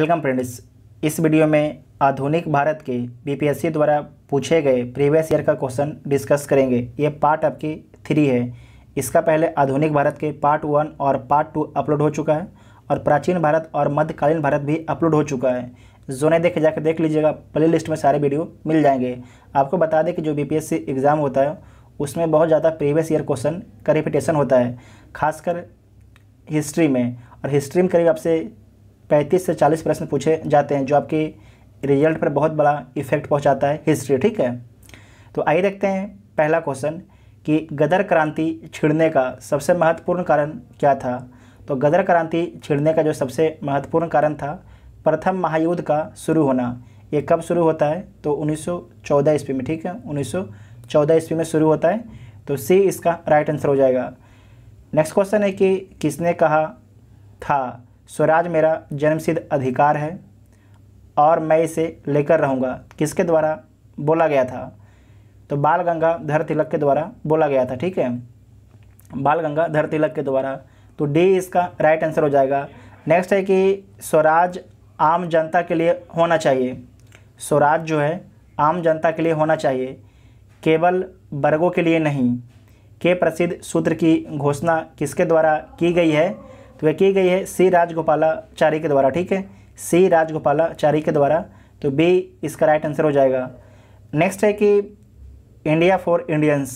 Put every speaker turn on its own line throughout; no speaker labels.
welcome friends इस video में आधुनिक भारत के बीपीएससी द्वारा पूछे गए प्रीवियस ईयर का क्वेश्चन डिस्कस करेंगे ये पार्ट आपकी थ्री है इसका पहले आधुनिक भारत के पार्ट वन और पार्ट टू अपलोड हो चुका है और प्राचीन भारत और मध्यकालीन भारत भी अपलोड हो चुका है जोने देखे जाकर देख लीजिएगा प्ले लिस्ट में सारे वीडियो मिल जाएंगे आपको बता दें कि जो बी एग्ज़ाम होता है उसमें बहुत ज़्यादा प्रीवियस ईयर क्वेश्चन का रिपिटेशन होता है खासकर हिस्ट्री में और हिस्ट्री में करीब आपसे पैंतीस से चालीस प्रश्न पूछे जाते हैं जो आपके रिजल्ट पर बहुत बड़ा इफेक्ट पहुंचाता है हिस्ट्री ठीक है तो आइए देखते हैं पहला क्वेश्चन कि गदर क्रांति छिड़ने का सबसे महत्वपूर्ण कारण क्या था तो गदर क्रांति छिड़ने का जो सबसे महत्वपूर्ण कारण था प्रथम महायुद्ध का शुरू होना ये कब शुरू होता है तो 1914 ईस्वी में ठीक है 1914 ईस्वी में शुरू होता है तो सी इसका राइट आंसर हो जाएगा नेक्स्ट क्वेश्चन है कि किसने कहा था स्वराज मेरा जन्मसिद्ध अधिकार है और मैं इसे लेकर रहूँगा किसके द्वारा बोला गया था तो बाल गंगाधर तिलक के द्वारा बोला गया था ठीक है बाल गंगाधर तिलक के द्वारा तो डी इसका राइट आंसर हो जाएगा नेक्स्ट है कि स्वराज आम जनता के लिए होना चाहिए स्वराज जो है आम जनता के लिए होना चाहिए केवल वर्गों के लिए नहीं के प्रसिद्ध सूत्र की घोषणा किसके द्वारा की गई है तो वह की गई है सी राजगोपालाचारी के द्वारा ठीक है सी राजगोपालाचारी के द्वारा तो बी इसका राइट आंसर हो जाएगा नेक्स्ट है कि इंडिया फॉर इंडियंस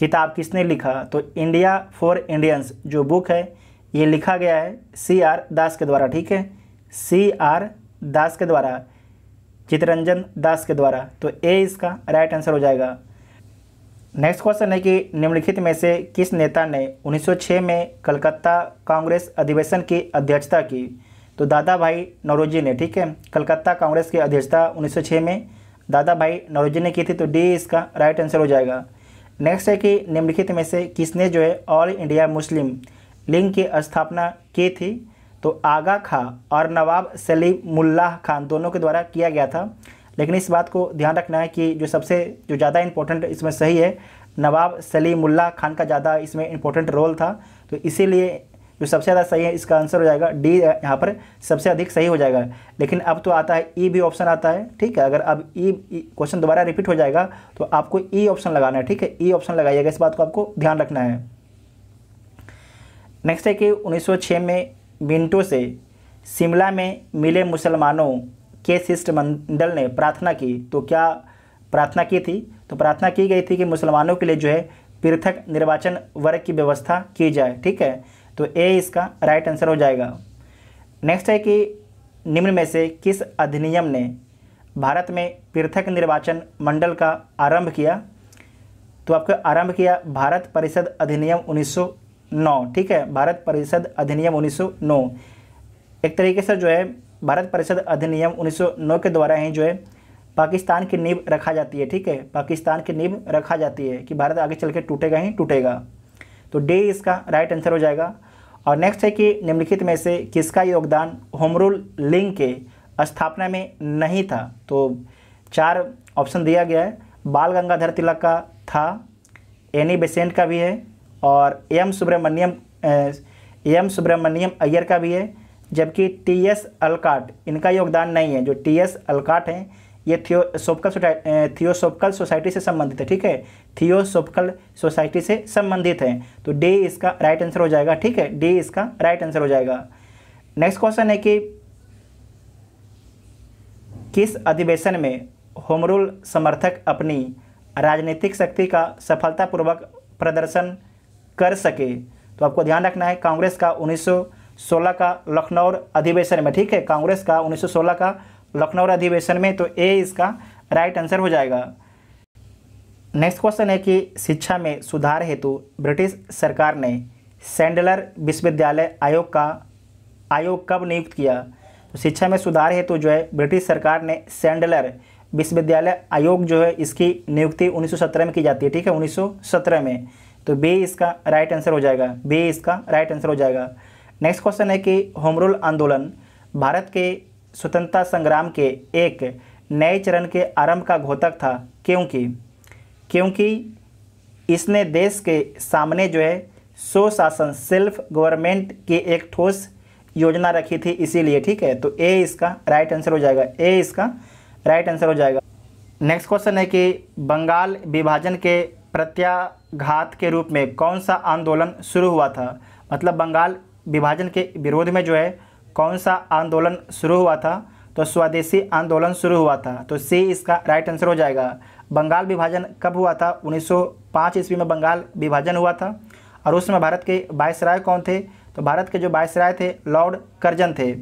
किताब किसने लिखा तो इंडिया फॉर इंडियंस जो बुक है ये लिखा गया है सी आर दास के द्वारा ठीक है सी आर दास के द्वारा चितरंजन दास के द्वारा तो ए इसका राइट आंसर हो जाएगा नेक्स्ट क्वेश्चन है कि निम्नलिखित में से किस नेता ने 1906 में कलकत्ता कांग्रेस अधिवेशन की अध्यक्षता की तो दादा भाई नौरोजी ने ठीक है कलकत्ता कांग्रेस की अध्यक्षता 1906 में दादा भाई नौरोजी ने की थी तो डी इसका राइट आंसर हो जाएगा नेक्स्ट है कि निम्नलिखित में से किसने जो है ऑल इंडिया मुस्लिम लीग की स्थापना की थी तो आगा खां और नवाब सलीम मुल्ला खान दोनों के द्वारा किया गया था लेकिन इस बात को ध्यान रखना है कि जो सबसे जो ज़्यादा इंपॉर्टेंट इसमें सही है नवाब सलीमुल्ला खान का ज़्यादा इसमें इंपॉर्टेंट रोल था तो इसीलिए जो सबसे ज़्यादा सही है इसका आंसर हो जाएगा डी यहाँ पर सबसे अधिक सही हो जाएगा लेकिन अब तो आता है ई e भी ऑप्शन आता है ठीक है अगर अब ई e, क्वेश्चन e दोबारा रिपीट हो जाएगा तो आपको ई ऑप्शन लगाना है ठीक है ई ऑप्शन लगाइएगा इस बात को आपको ध्यान रखना है नेक्स्ट है कि 1906 में मिंटो से शिमला में मिले मुसलमानों के शिष्टमंडल ने प्रार्थना की तो क्या प्रार्थना की थी तो प्रार्थना की गई थी कि मुसलमानों के लिए जो है पृथक निर्वाचन वर्ग की व्यवस्था की जाए ठीक है तो ए इसका राइट आंसर हो जाएगा नेक्स्ट है कि निम्न में से किस अधिनियम ने भारत में पृथक निर्वाचन मंडल का आरंभ किया तो आपको आरंभ किया भारत परिषद अधिनियम 1909 ठीक है भारत परिषद अधिनियम 1909 एक तरीके से जो है भारत परिषद अधिनियम उन्नीस के द्वारा ही जो है पाकिस्तान की नींव रखा जाती है ठीक है पाकिस्तान की नींव रखा जाती है कि भारत आगे चल के टूटेगा ही टूटेगा तो डी इसका राइट आंसर हो जाएगा और नेक्स्ट है कि निम्नलिखित में से किसका योगदान होमरूल लिंग के स्थापना में नहीं था तो चार ऑप्शन दिया गया है बाल गंगाधर तिलक का था एनी बेसेंट e का भी है और एम सुब्रमण्यम एम सुब्रमण्यम अय्यर का भी है जबकि टी एस अलकाट इनका योगदान नहीं है जो टी एस अलकाट हैं ये थियोसोफिकल थियोसोफिकल सोसाइटी से संबंधित है ठीक है थियोसोफिकल सोसाइटी से संबंधित है तो डी इसका राइट आंसर हो जाएगा ठीक है डी इसका राइट आंसर हो जाएगा नेक्स्ट क्वेश्चन है कि किस अधिवेशन में होमरूल समर्थक अपनी राजनीतिक शक्ति का सफलतापूर्वक प्रदर्शन कर सके तो आपको ध्यान रखना है कांग्रेस का उन्नीस सोलह का लखनऊ अधिवेशन में ठीक है कांग्रेस का 1916 का लखनऊ अधिवेशन में तो ए इसका राइट आंसर हो जाएगा नेक्स्ट क्वेश्चन है कि शिक्षा में सुधार हेतु ब्रिटिश सरकार ने सेंडलर विश्वविद्यालय आयोग का आयोग कब नियुक्त किया तो शिक्षा में सुधार हेतु जो है ब्रिटिश सरकार ने सेंडलर विश्वविद्यालय आयोग जो है इसकी नियुक्ति 1917 में की जाती है ठीक है 1917 में तो बी इसका राइट आंसर हो जाएगा बी इसका राइट आंसर हो जाएगा नेक्स्ट क्वेश्चन है कि होम रूल आंदोलन भारत के स्वतंत्रता संग्राम के एक नए चरण के आरंभ का घोतक था क्योंकि क्योंकि इसने देश के सामने जो है स्वशासन सेल्फ गवर्नमेंट की एक ठोस योजना रखी थी इसीलिए ठीक है तो ए इसका राइट आंसर हो जाएगा ए इसका राइट आंसर हो जाएगा नेक्स्ट क्वेश्चन है कि बंगाल विभाजन के प्रत्याघात के रूप में कौन सा आंदोलन शुरू हुआ था मतलब बंगाल विभाजन के विरोध में जो है कौन सा आंदोलन शुरू हुआ था तो स्वदेशी आंदोलन शुरू हुआ था तो सी इसका राइट आंसर हो जाएगा बंगाल विभाजन कब हुआ था 1905 ईस्वी में बंगाल विभाजन हुआ था और उसमें भारत के राय कौन थे तो भारत के जो राय थे लॉर्ड कर्जन थे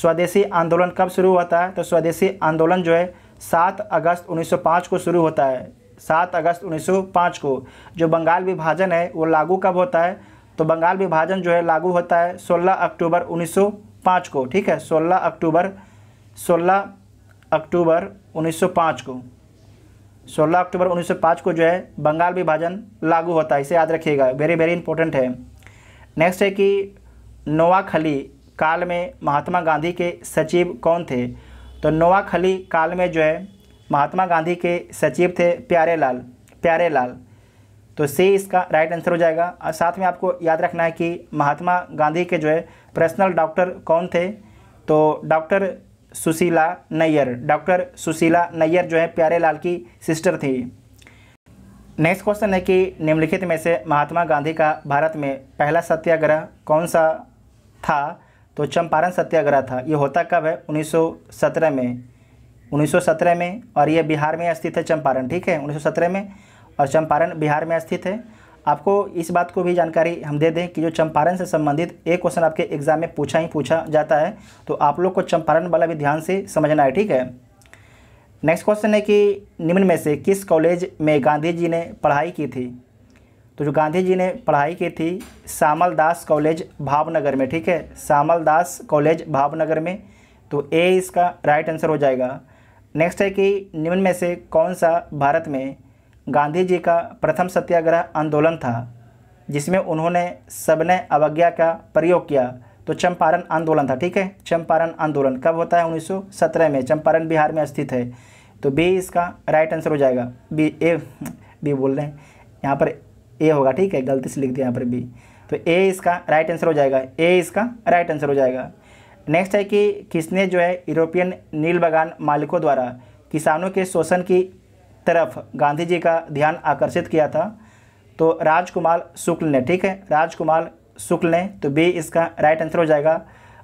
स्वदेशी आंदोलन कब शुरू हुआ था तो स्वदेशी आंदोलन जो है सात अगस्त उन्नीस को शुरू होता है सात अगस्त उन्नीस को जो बंगाल विभाजन है वो लागू कब होता है तो बंगाल विभाजन जो है लागू होता है 16 अक्टूबर 1905 को ठीक है 16 अक्टूबर 16 अक्टूबर 1905 को 16 अक्टूबर 1905 को जो है बंगाल विभाजन लागू होता है इसे याद रखिएगा वेरी वेरी इंपॉर्टेंट है नेक्स्ट है कि नोआखली काल में महात्मा गांधी के सचिव कौन थे तो नोआखली काल में जो है महात्मा गांधी के सचिव थे प्यारे लाल प्यारे लाल तो से इसका राइट आंसर हो जाएगा और साथ में आपको याद रखना है कि महात्मा गांधी के जो है पर्सनल डॉक्टर कौन थे तो डॉक्टर सुशीला नैयर डॉक्टर सुशीला नैयर जो है प्यारे लाल की सिस्टर थी नेक्स्ट क्वेश्चन है कि निम्नलिखित में से महात्मा गांधी का भारत में पहला सत्याग्रह कौन सा था तो चंपारण सत्याग्रह था ये होता कब है 1917 में 1917 में और ये बिहार में स्थित है चंपारण ठीक है 1917 में और चंपारण बिहार में स्थित है आपको इस बात को भी जानकारी हम दे दें कि जो चंपारण से संबंधित एक क्वेश्चन आपके एग्जाम में पूछा ही पूछा जाता है तो आप लोग को चंपारण वाला भी ध्यान से समझना है ठीक है नेक्स्ट क्वेश्चन है कि निम्न में से किस कॉलेज में गांधी जी ने पढ़ाई की थी तो जो गांधी जी ने पढ़ाई की थी श्यामल दास कॉलेज भावनगर में ठीक है श्यामल दास कॉलेज भावनगर में तो ए इसका राइट आंसर हो जाएगा नेक्स्ट है कि निम्न में से कौन सा भारत में गांधी जी का प्रथम सत्याग्रह आंदोलन था जिसमें उन्होंने सबने अवज्ञा का प्रयोग किया तो चंपारण आंदोलन था ठीक है चंपारण आंदोलन कब होता है 1917 में चंपारण बिहार में स्थित है तो बी इसका राइट आंसर हो जाएगा बी ए बी बोल रहे हैं यहाँ पर ए होगा ठीक है गलती से लिख दिया यहाँ पर बी तो ए इसका राइट आंसर हो जाएगा ए इसका राइट आंसर हो जाएगा नेक्स्ट है कि किसने जो है यूरोपियन नील बगान मालिकों द्वारा किसानों के शोषण की तरफ गांधी जी का ध्यान आकर्षित किया था तो राजकुमार शुक्ल ने ठीक है राजकुमार शुक्ल ने तो बी इसका राइट आंसर हो जाएगा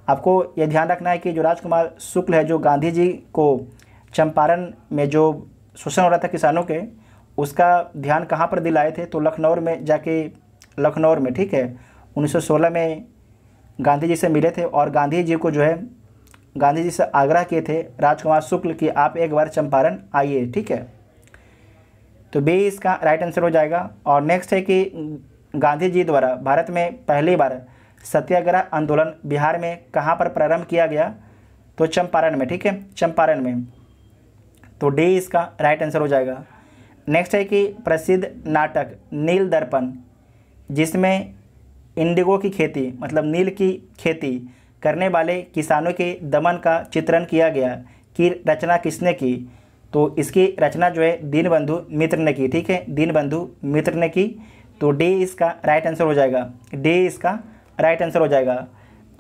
आपको ये ध्यान रखना है कि जो राजकुमार शुक्ल है जो गांधी जी को चंपारण में जो शोषण हो रहा था किसानों के उसका ध्यान कहाँ पर दिलाए थे तो लखनऊ में जाके लखनऊ में ठीक है 1916 में गांधी जी से मिले थे और गांधी जी को जो है गांधी जी से आग्रह किए थे राजकुमार शुक्ल कि आप एक बार चंपारण आइए ठीक है तो बी इसका राइट आंसर हो जाएगा और नेक्स्ट है कि गांधी जी द्वारा भारत में पहली बार सत्याग्रह आंदोलन बिहार में कहाँ पर प्रारंभ किया गया तो चंपारण में ठीक है चंपारण में तो डी इसका राइट आंसर हो जाएगा नेक्स्ट है कि प्रसिद्ध नाटक नील दर्पण जिसमें इंडिगो की खेती मतलब नील की खेती करने वाले किसानों के दमन का चित्रण किया गया कि रचना किसने की तो इसकी रचना जो है दीनबंधु मित्र ने की ठीक है दीनबंधु मित्र ने की तो डी इसका राइट आंसर हो जाएगा डी इसका राइट आंसर हो जाएगा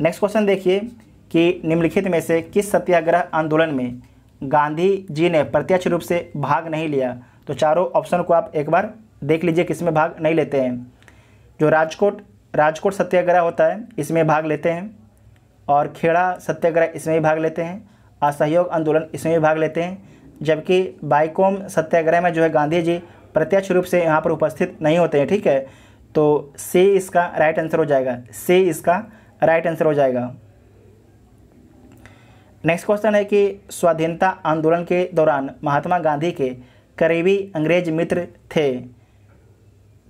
नेक्स्ट क्वेश्चन देखिए कि निम्नलिखित में से किस सत्याग्रह आंदोलन में गांधी जी ने प्रत्यक्ष रूप से भाग नहीं लिया तो चारों ऑप्शन को आप एक बार देख लीजिए किसमें भाग नहीं लेते हैं जो राजकोट राजकोट सत्याग्रह होता है इसमें भाग लेते हैं और खेड़ा सत्याग्रह इसमें भी भाग लेते हैं असहयोग आंदोलन इसमें भी भाग लेते हैं जबकि बाइकोम सत्याग्रह में जो है गांधी जी प्रत्यक्ष रूप से यहाँ पर उपस्थित नहीं होते हैं ठीक है तो से इसका राइट आंसर हो जाएगा से इसका राइट आंसर हो जाएगा नेक्स्ट क्वेश्चन है कि स्वाधीनता आंदोलन के दौरान महात्मा गांधी के करीबी अंग्रेज मित्र थे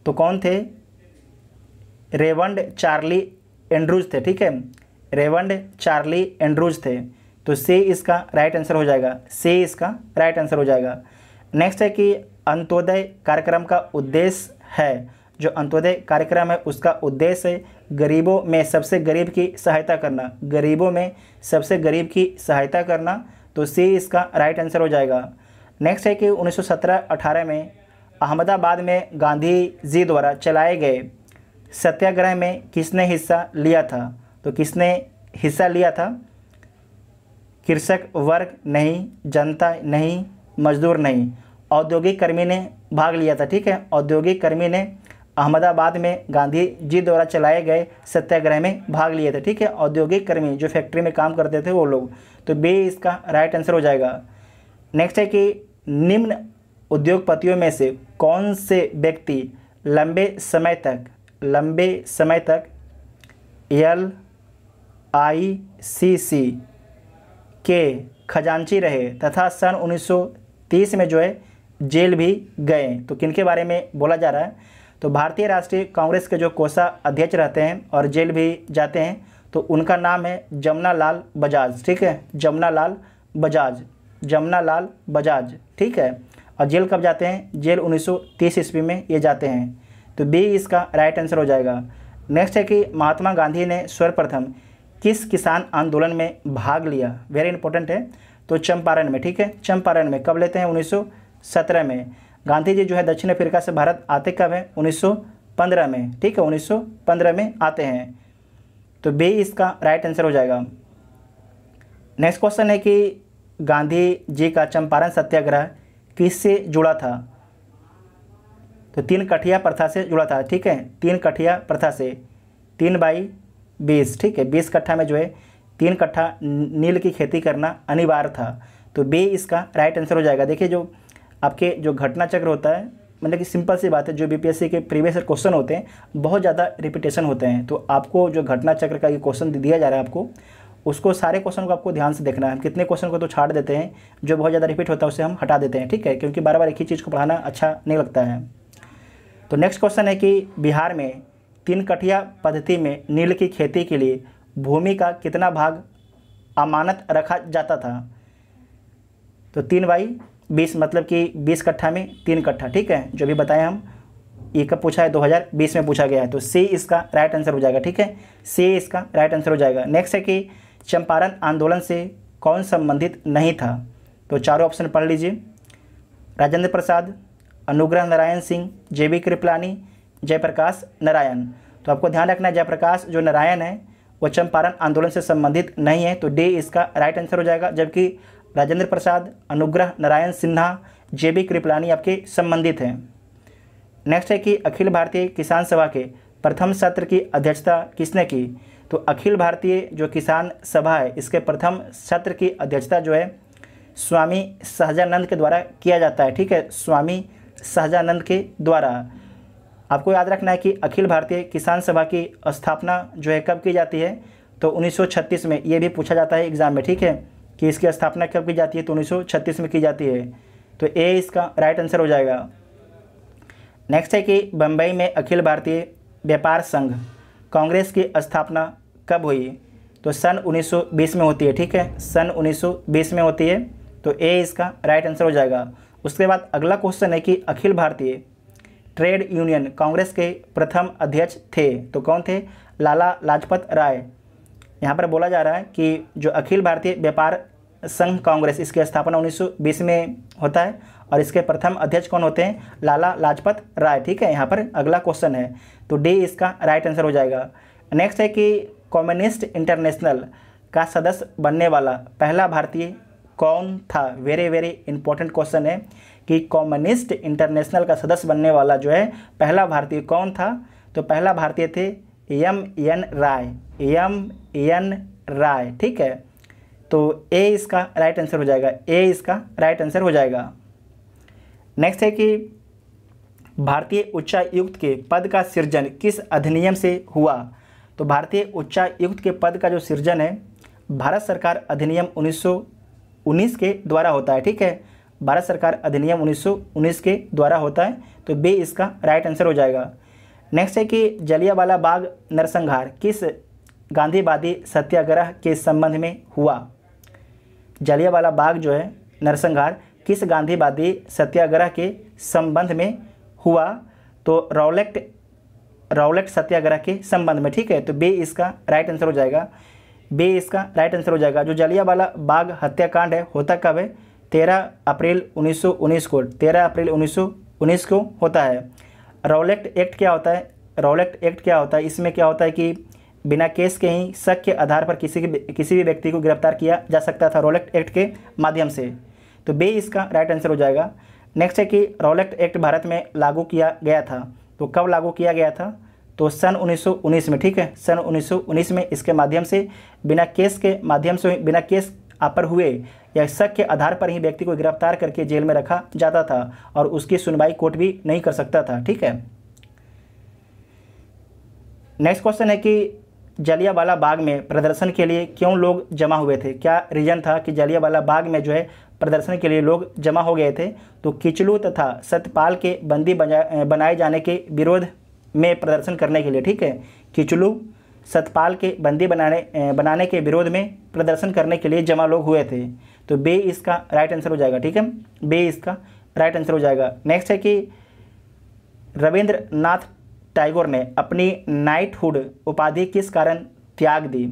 तो कौन थे रेवंड चार्ली एंड्रूज थे ठीक है रेवंड चार्ली एंड्रूज थे तो से इसका राइट आंसर हो जाएगा से इसका राइट आंसर हो जाएगा नेक्स्ट है कि अंत्योदय कार्यक्रम का उद्देश्य है जो अंत्योदय कार्यक्रम है उसका उद्देश्य गरीबों में सबसे गरीब की सहायता करना गरीबों में सबसे गरीब की सहायता करना तो से इसका राइट आंसर हो जाएगा नेक्स्ट है कि 1917-18 में अहमदाबाद में गांधी जी द्वारा चलाए गए सत्याग्रह में किसने हिस्सा लिया था तो किसने हिस्सा लिया था कृषक वर्ग नहीं जनता नहीं मजदूर नहीं औद्योगिक कर्मी ने भाग लिया था ठीक है औद्योगिक कर्मी ने अहमदाबाद में गांधी जी द्वारा चलाए गए सत्याग्रह में भाग लिए थे ठीक है औद्योगिक कर्मी जो फैक्ट्री में काम करते थे वो लोग तो बी इसका राइट आंसर हो जाएगा नेक्स्ट है कि निम्न उद्योगपतियों में से कौन से व्यक्ति लंबे समय तक लंबे समय तक एल आई सी सी के खजांची रहे तथा सन 1930 में जो है जेल भी गए तो किनके बारे में बोला जा रहा है तो भारतीय राष्ट्रीय कांग्रेस के जो कोषा अध्यक्ष रहते हैं और जेल भी जाते हैं तो उनका नाम है जमुना लाल बजाज ठीक है जमुना लाल बजाज जमुना लाल बजाज ठीक है और जेल कब जाते हैं जेल 1930 ईस्वी में ये जाते हैं तो बी इसका राइट आंसर हो जाएगा नेक्स्ट है कि महात्मा गांधी ने सर्वप्रथम किस किसान आंदोलन में भाग लिया वेरी इंपॉर्टेंट है तो चंपारण में ठीक है चंपारण में कब लेते हैं 1917 में गांधी जी जो है दक्षिण अफ्रीका से भारत आते कब हैं 1915 में ठीक है 1915 में आते हैं तो बी इसका राइट आंसर हो जाएगा नेक्स्ट क्वेश्चन है कि गांधी जी का चंपारण सत्याग्रह किससे जुड़ा था तो तीन कठिया प्रथा से जुड़ा था ठीक है तीन कठिया प्रथा से तीन बाई बीस ठीक है बीस कट्ठा में जो है तीन कट्ठा नील की खेती करना अनिवार्य था तो बे इसका राइट आंसर हो जाएगा देखिए जो आपके जो घटना चक्र होता है मतलब कि सिंपल सी बात है जो बीपीएससी के प्रीवियस क्वेश्चन होते हैं बहुत ज़्यादा रिपीटेशन होते हैं तो आपको जो घटना चक्र का ये क्वेश्चन दिया जा रहा है आपको उसको सारे क्वेश्चन को आपको ध्यान से देखना है कितने क्वेश्चन को तो छाड़ देते हैं जो बहुत ज़्यादा रिपीट होता है उसे हम हटा देते हैं ठीक है क्योंकि बार बार एक ही चीज़ को पढ़ाना अच्छा नहीं लगता है तो नेक्स्ट क्वेश्चन है कि बिहार में तीन कठिया पद्धति में नील की खेती के लिए भूमि का कितना भाग अमानत रखा जाता था तो तीन बाई बीस मतलब कि बीस कट्ठा में तीन कट्ठा ठीक है जो भी बताएं हम ये कब पूछा है 2020 में पूछा गया है तो सी इसका राइट आंसर हो जाएगा ठीक है सी इसका राइट आंसर हो जाएगा नेक्स्ट है कि चंपारण आंदोलन से कौन संबंधित नहीं था तो चारों ऑप्शन पढ़ लीजिए राजेंद्र प्रसाद अनुग्रह नारायण सिंह जे बी कृपलानी जयप्रकाश नारायण तो आपको ध्यान रखना है जयप्रकाश जो नारायण है वो चंपारण आंदोलन से संबंधित नहीं है तो डी इसका राइट आंसर हो जाएगा जबकि राजेंद्र प्रसाद अनुग्रह नारायण सिन्हा जे बी कृपलानी आपके संबंधित हैं नेक्स्ट है कि अखिल भारतीय किसान सभा के प्रथम सत्र की अध्यक्षता किसने की तो अखिल भारतीय जो किसान सभा है इसके प्रथम सत्र की अध्यक्षता जो है स्वामी सहजानंद के द्वारा किया जाता है ठीक है स्वामी सहजानंद के द्वारा आपको याद रखना है कि अखिल भारतीय किसान सभा की स्थापना जो है कब की जाती है तो 1936 में ये भी पूछा जाता है एग्ज़ाम में ठीक है कि इसकी स्थापना कब की जाती है तो 1936 में की जाती है तो ए इसका राइट आंसर हो जाएगा नेक्स्ट है कि बम्बई में अखिल भारतीय व्यापार संघ कांग्रेस की स्थापना कब हुई तो सन उन्नीस में होती है ठीक है सन उन्नीस में होती है तो ए इसका राइट आंसर हो जाएगा उसके बाद अगला क्वेश्चन है कि अखिल भारतीय ट्रेड यूनियन कांग्रेस के प्रथम अध्यक्ष थे तो कौन थे लाला लाजपत राय यहाँ पर बोला जा रहा है कि जो अखिल भारतीय व्यापार संघ कांग्रेस इसकी स्थापना 1920 में होता है और इसके प्रथम अध्यक्ष कौन होते हैं लाला लाजपत राय ठीक है यहाँ पर अगला क्वेश्चन है तो डी इसका राइट आंसर हो जाएगा नेक्स्ट है कि कम्युनिस्ट इंटरनेशनल का सदस्य बनने वाला पहला भारतीय कौन था वेरी वेरी इंपॉर्टेंट क्वेश्चन है कि कॉम्युनिस्ट इंटरनेशनल का सदस्य बनने वाला जो है पहला भारतीय कौन था तो पहला भारतीय थे M N Roy M N Roy ठीक है तो ए इसका राइट आंसर हो जाएगा ए इसका राइट आंसर हो जाएगा नेक्स्ट है कि भारतीय उच्चायुक्त के पद का सृजन किस अधिनियम से हुआ तो भारतीय उच्चायुक्त के पद का जो सृजन है भारत सरकार अधिनियम 1919 के द्वारा होता है ठीक है भारत सरकार अधिनियम 1919 के द्वारा होता है तो बे इसका राइट आंसर हो जाएगा नेक्स्ट है कि जलियावाला बाग नरसंहार किस गांधीवादी सत्याग्रह के संबंध में हुआ जलियावाला बाग जो है नरसंहार किस गांधीवादी सत्याग्रह के संबंध में हुआ तो रॉलेक्ट रॉलेक्ट सत्याग्रह के संबंध में ठीक है तो बे इसका राइट आंसर हो जाएगा बे इसका राइट आंसर हो जाएगा जो जलियावाला बाग हत्याकांड है होता कब है तेरह अप्रैल 1919 को तेरह अप्रैल 1919 को होता है रोलेक्ट एक्ट क्या होता है रोलेक्ट एक्ट क्या होता है इसमें क्या होता है कि बिना केस के ही शक के आधार पर किसी किसी भी व्यक्ति को गिरफ्तार किया जा सकता था रोलेक्ट एक्ट के माध्यम से तो बे इसका राइट आंसर हो जाएगा नेक्स्ट है कि रोलेक्ट एक्ट भारत में लागू किया गया था तो कब लागू किया गया था तो सन 1919 में ठीक है सन 1919 में इसके माध्यम से बिना केस के माध्यम से बिना केस आप पर हुए या शक के आधार पर ही व्यक्ति को गिरफ्तार करके जेल में रखा जाता था और उसकी सुनवाई कोर्ट भी नहीं कर सकता था ठीक है नेक्स्ट क्वेश्चन है कि जलियावाला बाग में प्रदर्शन के लिए क्यों लोग जमा हुए थे क्या रीज़न था कि जलियावाला बाग में जो है प्रदर्शन के लिए लोग जमा हो गए थे तो किचलू तथा सतपाल के बंदी बनाए जाने के विरोध में प्रदर्शन करने के लिए ठीक है किचलू सतपाल के बंदी बनाने बनाने के विरोध में प्रदर्शन करने के लिए जमा लोग हुए थे तो बे इसका राइट आंसर हो जाएगा ठीक है बे इसका राइट आंसर हो जाएगा नेक्स्ट है कि रविंद्र नाथ टाइगोर ने अपनी नाइटहुड उपाधि किस कारण त्याग दी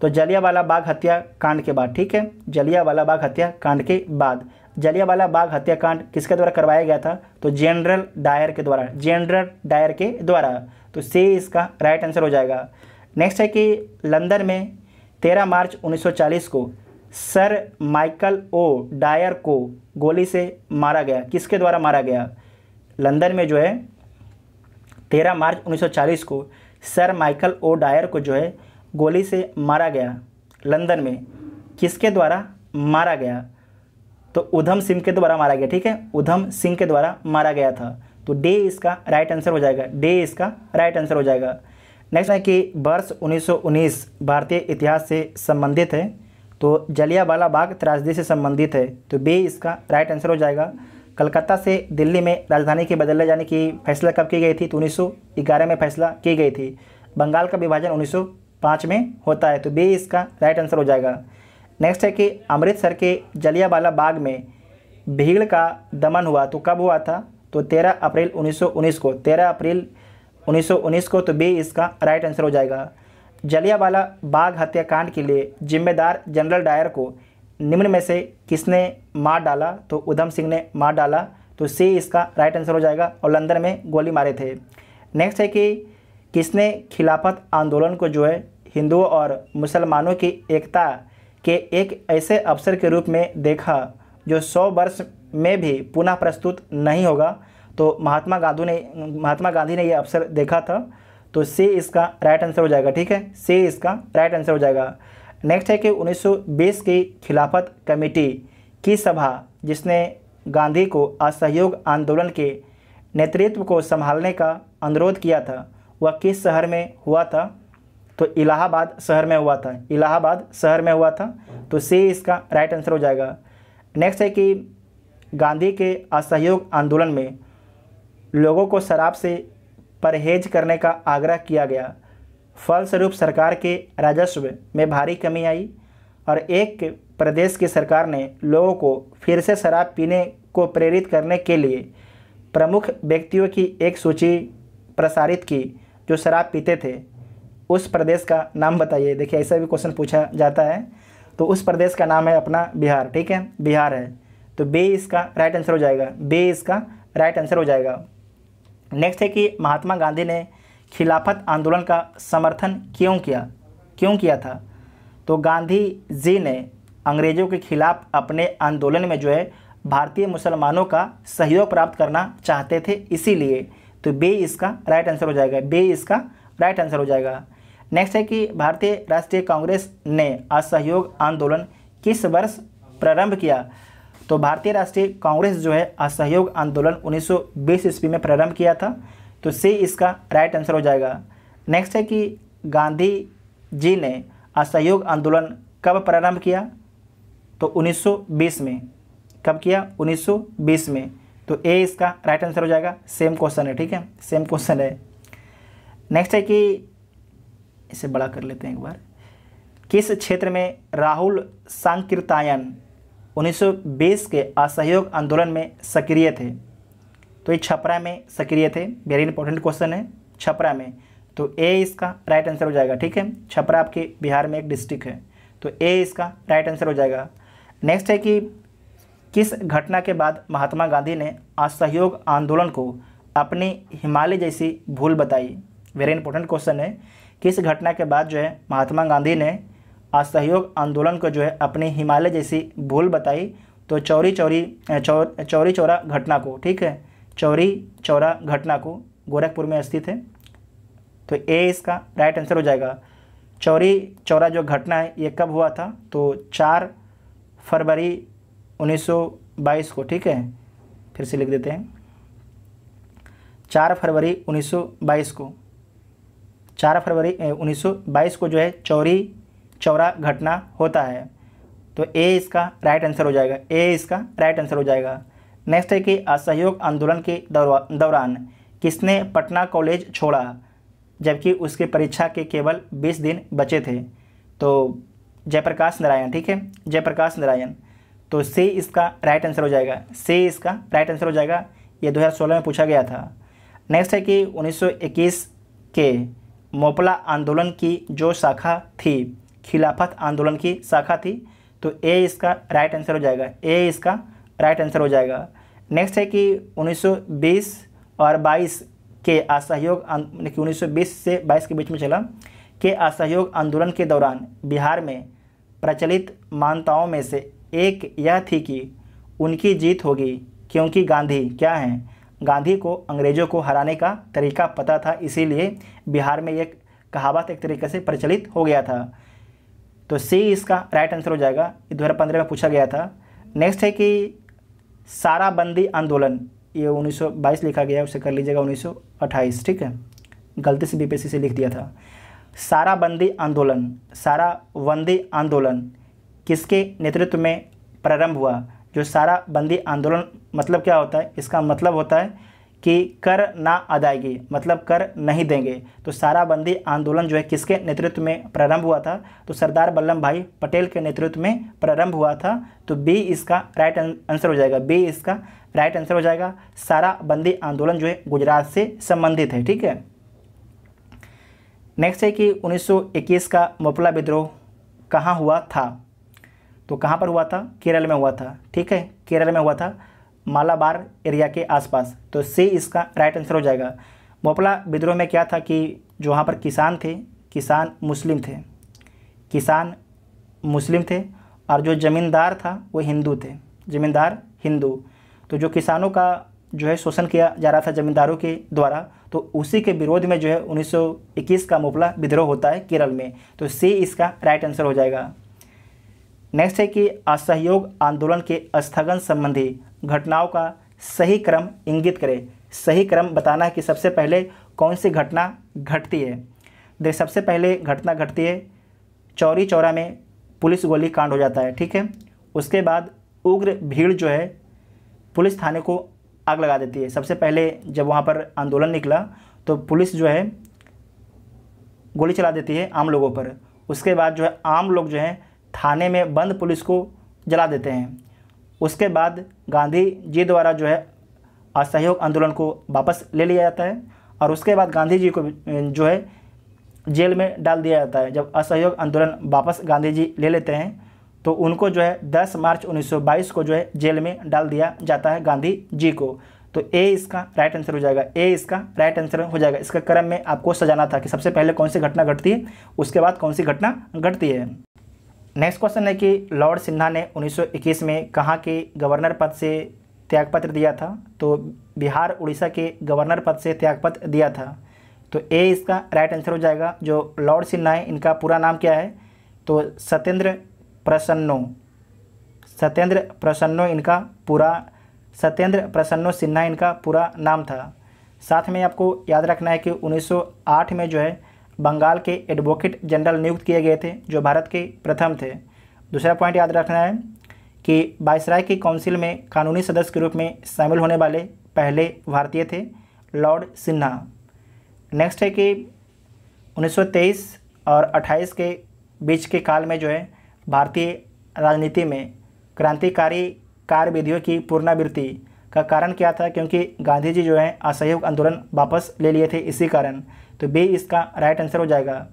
तो जलियावाला बाग हत्या कांड के बाद ठीक है जलियावाला बाग हत्या कांड के बाद जलियावाला बाग हत्याकांड किसके द्वारा करवाया गया था तो जनरल डायर के द्वारा जनरल डायर के द्वारा तो से इसका राइट आंसर हो जाएगा नेक्स्ट है कि लंदन में 13 मार्च 1940 को सर माइकल ओ डायर को गोली से मारा गया किसके द्वारा मारा गया लंदन में जो है 13 मार्च 1940 को सर माइकल ओ डायर को जो है गोली से मारा गया लंदन में किसके द्वारा मारा गया तो उधम सिंह के द्वारा मारा गया ठीक है उधम सिंह के द्वारा मारा गया था तो डे इसका राइट आंसर हो जाएगा डे इसका राइट आंसर हो जाएगा नेक्स्ट है कि वर्ष 1919 भारतीय इतिहास से संबंधित है तो जलियावाला बाग त्रासदी से संबंधित है तो बे इसका राइट आंसर हो जाएगा कलकत्ता से दिल्ली में राजधानी के बदले जाने की फैसला कब की गई थी तो उन्नीस में फैसला की गई थी बंगाल का विभाजन 1905 में होता है तो बे इसका राइट आंसर हो जाएगा नेक्स्ट है कि अमृतसर के जलियावाला बाग में भीड़ का दमन हुआ तो कब हुआ था तो 13 अप्रैल 1919 को 13 अप्रैल 1919 को तो बी इसका राइट आंसर हो जाएगा जलियावाला बाग हत्याकांड के लिए जिम्मेदार जनरल डायर को निम्न में से किसने मार डाला तो उधम सिंह ने मार डाला तो सी इसका राइट आंसर हो जाएगा और लंदन में गोली मारे थे नेक्स्ट है कि किसने खिलाफत आंदोलन को जो है हिंदुओं और मुसलमानों की एकता के एक ऐसे अवसर के रूप में देखा जो सौ वर्ष में भी पुनः प्रस्तुत नहीं होगा तो महात्मा गांधी ने महात्मा गांधी ने यह अवसर देखा था तो सी इसका राइट आंसर हो जाएगा ठीक है सी इसका राइट आंसर हो जाएगा नेक्स्ट है कि 1920 की खिलाफत कमेटी की सभा जिसने गांधी को असहयोग आंदोलन के नेतृत्व को संभालने का अनुरोध किया था वह किस शहर में हुआ था तो इलाहाबाद शहर में हुआ था इलाहाबाद शहर में हुआ था तो सी इसका राइट आंसर हो जाएगा नेक्स्ट है कि गांधी के असहयोग आंदोलन में लोगों को शराब से परहेज करने का आग्रह किया गया फलस्वरूप सरकार के राजस्व में भारी कमी आई और एक प्रदेश की सरकार ने लोगों को फिर से शराब पीने को प्रेरित करने के लिए प्रमुख व्यक्तियों की एक सूची प्रसारित की जो शराब पीते थे उस प्रदेश का नाम बताइए देखिए ऐसा भी क्वेश्चन पूछा जाता है तो उस प्रदेश का नाम है अपना बिहार ठीक है बिहार है तो बे इसका राइट आंसर हो जाएगा बे इसका राइट आंसर हो जाएगा नेक्स्ट है कि महात्मा गांधी ने खिलाफत आंदोलन का समर्थन क्यों किया क्यों किया था तो गांधी जी ने अंग्रेज़ों के खिलाफ अपने आंदोलन में जो है भारतीय मुसलमानों का सहयोग प्राप्त करना चाहते थे इसीलिए तो बे इसका राइट आंसर हो जाएगा बे इसका राइट आंसर हो जाएगा नेक्स्ट है कि भारतीय राष्ट्रीय कांग्रेस ने असहयोग आंदोलन किस वर्ष प्रारंभ किया तो भारतीय राष्ट्रीय कांग्रेस जो है असहयोग आंदोलन 1920 ईस्वी में प्रारंभ किया था तो सी इसका राइट आंसर हो जाएगा नेक्स्ट है कि गांधी जी ने असहयोग आंदोलन कब प्रारंभ किया तो 1920 में कब किया 1920 में तो ए इसका राइट आंसर हो जाएगा सेम क्वेश्चन है ठीक है सेम क्वेश्चन है नेक्स्ट है कि इसे बड़ा कर लेते हैं एक बार किस क्षेत्र में राहुल सांकीर्तायन 1920 के असहयोग आंदोलन में सक्रिय थे तो ये छपरा में सक्रिय थे वेरी इंपॉर्टेंट क्वेश्चन है छपरा में तो ए इसका राइट आंसर हो जाएगा ठीक है छपरा आपके बिहार में एक डिस्ट्रिक्ट है तो ए इसका राइट आंसर हो जाएगा नेक्स्ट है कि किस घटना के बाद महात्मा गांधी ने असहयोग आंदोलन को अपनी हिमालय जैसी भूल बताई वेरी इंपॉर्टेंट क्वेश्चन है किस घटना के बाद जो है महात्मा गांधी ने असहयोग आंदोलन को जो है अपने हिमालय जैसी भूल बताई तो चौरी चौरी चौरी चौरा घटना को ठीक है चौरी चौरा घटना को गोरखपुर में स्थित है तो ए इसका राइट आंसर हो जाएगा चौरी चौरा जो घटना है ये कब हुआ था तो चार फरवरी 1922 को ठीक है फिर से लिख देते हैं चार फरवरी 1922 को चार फरवरी 1922 को जो है चौरी चौरा घटना होता है तो ए इसका राइट आंसर हो जाएगा ए इसका राइट आंसर हो जाएगा नेक्स्ट है कि असहयोग आंदोलन के दौरान किसने पटना कॉलेज छोड़ा जबकि उसके परीक्षा के केवल 20 दिन बचे थे तो जयप्रकाश नारायण ठीक है जयप्रकाश नारायण तो सी इसका राइट आंसर हो जाएगा सी इसका राइट आंसर हो जाएगा ये 2016 में पूछा गया था नेक्स्ट है कि 1921 के मोपला आंदोलन की जो शाखा थी खिलाफत आंदोलन की शाखा थी तो ए इसका राइट आंसर हो जाएगा ए इसका राइट आंसर हो जाएगा नेक्स्ट है कि 1920 और 22 के असहयोग अं-, कि 1920 से 22 के बीच में चला के असहयोग आंदोलन के दौरान बिहार में प्रचलित मान्यताओं में से एक यह थी कि उनकी जीत होगी क्योंकि गांधी क्या हैं गांधी को अंग्रेज़ों को हराने का तरीका पता था इसीलिए बिहार में एक कहावत एक तरीके से प्रचलित हो गया था तो सी इसका राइट आंसर हो जाएगा दो हज़ार पंद्रह में पूछा गया था नेक्स्ट है कि सारा बंदी आंदोलन ये 1922 लिखा गया उसे कर लीजिएगा 1928 ठीक है गलती से बीपीसी से लिख दिया था सारा बंदी आंदोलन सारा बंदी आंदोलन किसके नेतृत्व में प्रारंभ हुआ जो सारा बंदी आंदोलन मतलब क्या होता है इसका मतलब होता है कि कर ना अदायगी मतलब कर नहीं देंगे तो सारा बंदी आंदोलन जो है किसके नेतृत्व में प्रारंभ हुआ था तो सरदार वल्लभ भाई पटेल के नेतृत्व में प्रारंभ हुआ था तो बी इसका राइट अं-, आंसर हो जाएगा बी इसका राइट आंसर हो जाएगा सारा बंदी आंदोलन जो है गुजरात से संबंधित है ठीक है नेक्स्ट है कि 1921 का मोपला विद्रोह कहाँ हुआ था तो कहाँ पर हुआ था केरल में हुआ था ठीक है केरल में हुआ था मालाबार एरिया के आसपास तो सी इसका राइट आंसर हो जाएगा मोपला विद्रोह में क्या था कि जो वहाँ पर किसान थे किसान मुस्लिम थे किसान मुस्लिम थे और जो ज़मींदार था वो हिंदू थे ज़मींदार हिंदू तो जो किसानों का जो है शोषण किया जा रहा था ज़मींदारों के द्वारा तो उसी के विरोध में जो है 1921 का मोपला विद्रोह होता है केरल में तो सी इसका राइट आंसर हो जाएगा नेक्स्ट है कि असहयोग आंदोलन के स्थगन संबंधी घटनाओं का सही क्रम इंगित करे सही क्रम बताना है कि सबसे पहले कौन सी घटना घटती है देख सबसे पहले घटना घटती है चौरी चौरा में पुलिस गोली कांड हो जाता है ठीक है उसके बाद उग्र भीड़ जो है पुलिस थाने को आग लगा देती है सबसे पहले जब वहाँ पर आंदोलन निकला तो पुलिस जो है गोली चला देती है आम लोगों पर उसके बाद जो है आम लोग जो हैं थाने में बंद पुलिस को जला देते हैं उसके बाद गांधी जी द्वारा जो है असहयोग आंदोलन को वापस ले लिया जाता है और उसके बाद गांधी जी को जो है जेल में डाल दिया जाता है जब असहयोग आंदोलन वापस गांधी जी ले लेते हैं तो उनको जो है 10 मार्च 1922 को जो है जेल में डाल दिया जाता है गांधी जी को तो ए इसका राइट आंसर हो जाएगा ए इसका राइट आंसर हो जाएगा इसका क्रम में आपको सजाना था कि सबसे पहले कौन सी घटना घटती है उसके बाद कौन सी घटना घटती है नेक्स्ट क्वेश्चन है कि लॉर्ड सिन्हा ने 1921 में कहाँ के गवर्नर पद से त्यागपत्र दिया था तो बिहार उड़ीसा के गवर्नर पद से त्यागपत्र दिया था तो ए इसका राइट आंसर हो जाएगा जो लॉर्ड सिन्हा है इनका पूरा नाम क्या है तो सत्येंद्र प्रसन्नो सत्येंद्र प्रसन्नो इनका पूरा सत्येंद्र प्रसन्नो सिन्हा इनका पूरा नाम था साथ में आपको याद रखना है कि 1908 में जो है बंगाल के एडवोकेट जनरल नियुक्त किए गए थे जो भारत के प्रथम थे दूसरा पॉइंट याद रखना है कि वायसराय की काउंसिल में कानूनी सदस्य के रूप में शामिल होने वाले पहले भारतीय थे लॉर्ड सिन्हा नेक्स्ट है कि 1923 और 28 के बीच के काल में जो है भारतीय राजनीति में क्रांतिकारी कार्य विधियों की पूर्णावृत्ति का कारण क्या था क्योंकि गांधी जी जो है असहयोग आंदोलन वापस ले लिए थे इसी कारण तो बी इसका राइट आंसर हो जाएगा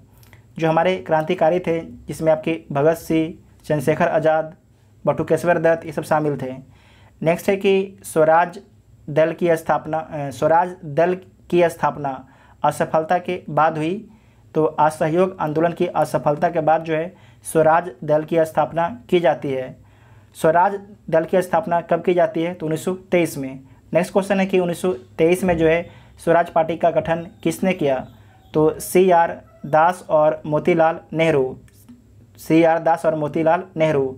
जो हमारे क्रांतिकारी थे जिसमें आपके भगत सिंह चंद्रशेखर आज़ाद बटुकेश्वर दत्त ये सब शामिल थे नेक्स्ट है कि स्वराज दल की स्थापना स्वराज दल की स्थापना असफलता के बाद हुई तो असहयोग आंदोलन की असफलता के बाद जो है स्वराज दल की स्थापना की जाती है स्वराज दल की स्थापना कब की जाती है तो 1923 में नेक्स्ट क्वेश्चन है कि 1923 में जो है स्वराज पार्टी का गठन किसने किया तो सी आर दास और मोतीलाल नेहरू सी आर दास और मोतीलाल नेहरू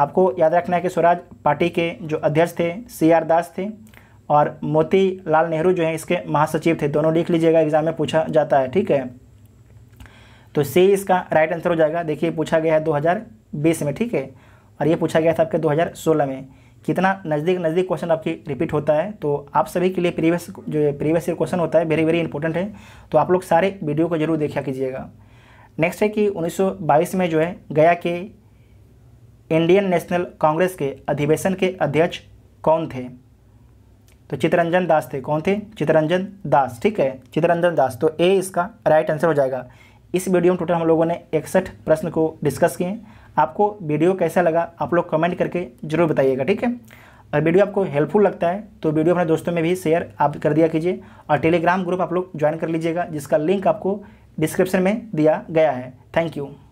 आपको याद रखना है कि स्वराज पार्टी के जो अध्यक्ष थे सी आर दास थे और मोतीलाल नेहरू जो है इसके महासचिव थे दोनों लिख लीजिएगा एग्जाम में पूछा जाता है ठीक है तो सी इसका राइट आंसर हो जाएगा देखिए पूछा गया है 2020 में ठीक है और ये पूछा गया था आपके 2016 में कितना नज़दीक नज़दीक क्वेश्चन आपकी रिपीट होता है तो आप सभी के लिए प्रीवियस जो प्रीवियस ईयर क्वेश्चन होता है वेरी वेरी इंपॉर्टेंट है तो आप लोग सारे वीडियो को जरूर देखा कीजिएगा नेक्स्ट है कि 1922 में जो है गया के इंडियन नेशनल कांग्रेस के अधिवेशन के अध्यक्ष कौन थे तो चितरंजन दास थे कौन थे चितरंजन दास ठीक है चितरंजन दास तो ए इसका राइट आंसर हो जाएगा इस वीडियो में टोटल हम लोगों ने इकसठ प्रश्न को डिस्कस किए आपको वीडियो कैसा लगा आप लोग कमेंट करके ज़रूर बताइएगा ठीक है और वीडियो आपको हेल्पफुल लगता है तो वीडियो अपने दोस्तों में भी शेयर आप कर दिया कीजिए और टेलीग्राम ग्रुप आप लोग ज्वाइन कर लीजिएगा जिसका लिंक आपको डिस्क्रिप्शन में दिया गया है थैंक यू